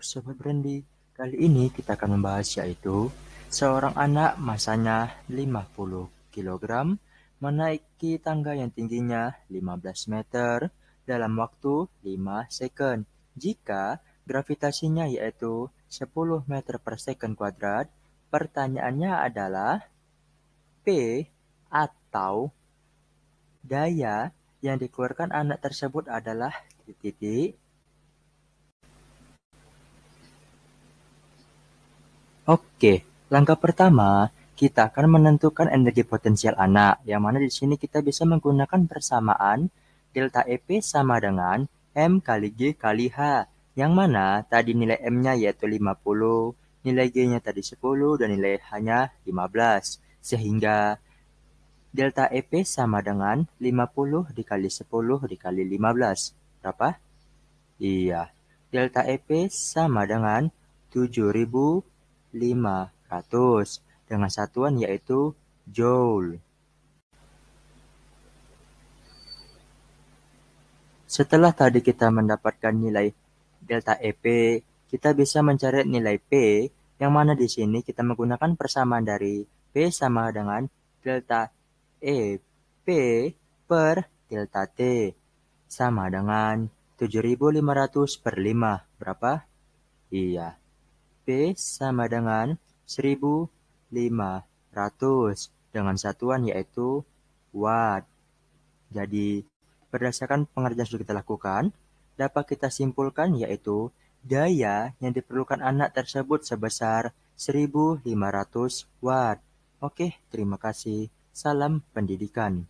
Sobat Brandi, kali ini kita akan membahas yaitu seorang anak masanya 50 kg menaiki tangga yang tingginya 15 meter dalam waktu 5 second jika gravitasinya yaitu 10 meter per second kuadrat. Pertanyaannya adalah P atau daya yang dikeluarkan anak tersebut adalah titik-titik Oke, langkah pertama kita akan menentukan energi potensial anak, yang mana di sini kita bisa menggunakan persamaan delta EP sama dengan M kali G kali H, yang mana tadi nilai M-nya yaitu 50, nilai G-nya tadi 10, dan nilai H-nya 15. Sehingga delta EP sama dengan 50 dikali 10 dikali 15. Berapa? Iya, delta EP sama dengan 7000 lima dengan satuan yaitu joule. Setelah tadi kita mendapatkan nilai delta EP, kita bisa mencari nilai P yang mana di sini kita menggunakan persamaan dari P sama dengan delta EP per delta T sama dengan 7500 per 5. Berapa? Iya, P sama dengan 1500 dengan satuan yaitu Watt. Jadi, berdasarkan pengerjaan sudah kita lakukan, dapat kita simpulkan yaitu daya yang diperlukan anak tersebut sebesar 1500 Watt. Oke, terima kasih. Salam pendidikan.